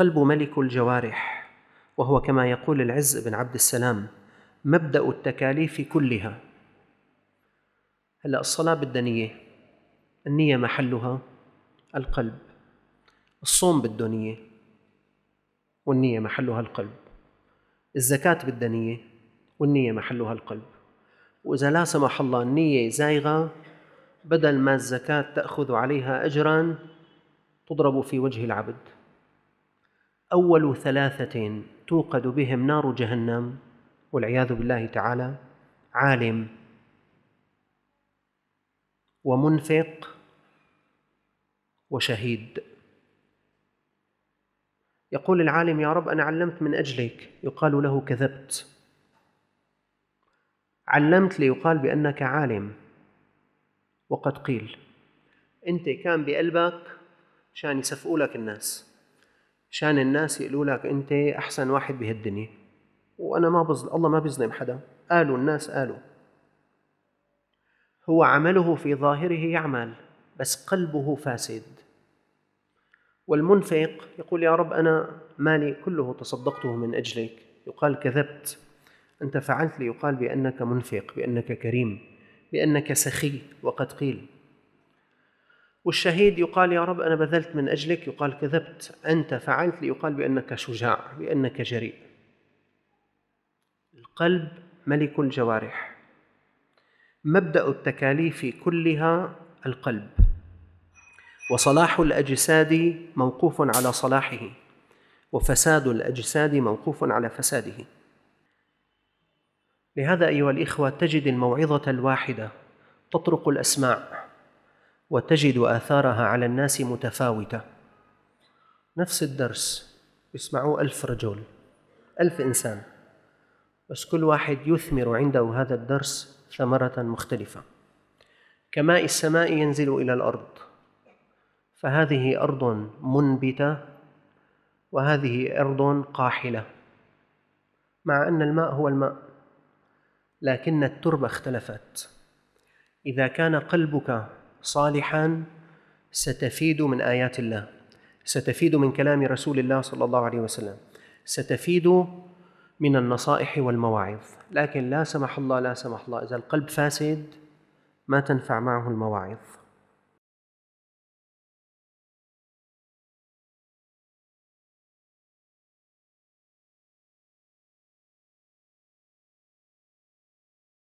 القلب ملك الجوارح وهو كما يقول العز بن عبد السلام مبدا التكاليف كلها هلا الصلاه بدها نيه النيه محلها القلب الصوم بالدنيه نيه والنيه محلها القلب الزكاه بالدنيه نيه والنيه محلها القلب واذا لا سمح الله النيه زايغه بدل ما الزكاه تاخذ عليها اجرا تضرب في وجه العبد أول ثلاثة توقد بهم نار جهنم والعياذ بالله تعالى عالم ومنفق وشهيد يقول العالم يا رب أنا علمت من أجلك يقال له كذبت علمت ليقال بأنك عالم وقد قيل أنت كان بقلبك شان يسفقوا لك الناس شان الناس يقولوا لك انت احسن واحد بهالدنيا وانا ما بظلم الله ما بيظلم حدا قالوا الناس قالوا هو عمله في ظاهره يعمل بس قلبه فاسد والمنفق يقول يا رب انا مالي كله تصدقته من اجلك يقال كذبت انت فعلت لي يقال بانك منفق بانك كريم بانك سخي وقد قيل والشهيد يقال يا رب أنا بذلت من أجلك يقال كذبت أنت فعلت ليقال بأنك شجاع بأنك جريء القلب ملك الجوارح مبدأ التكاليف كلها القلب وصلاح الأجساد موقوف على صلاحه وفساد الأجساد موقوف على فساده لهذا أيها الإخوة تجد الموعظة الواحدة تطرق الأسماع وتجد آثارها على الناس متفاوتة نفس الدرس يسمعوه ألف رجل ألف إنسان بس كل واحد يثمر عنده هذا الدرس ثمرة مختلفة كماء السماء ينزل إلى الأرض فهذه أرض منبتة وهذه أرض قاحلة مع أن الماء هو الماء لكن التربة اختلفت إذا كان قلبك صالحا ستفيد من ايات الله ستفيد من كلام رسول الله صلى الله عليه وسلم ستفيد من النصائح والمواعظ لكن لا سمح الله لا سمح الله اذا القلب فاسد ما تنفع معه المواعظ